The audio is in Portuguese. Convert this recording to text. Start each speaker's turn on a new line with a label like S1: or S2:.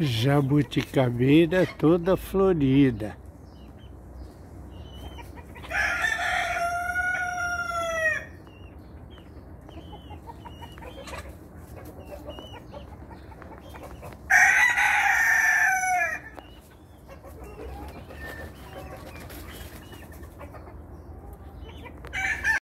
S1: jabuticabeira toda florida.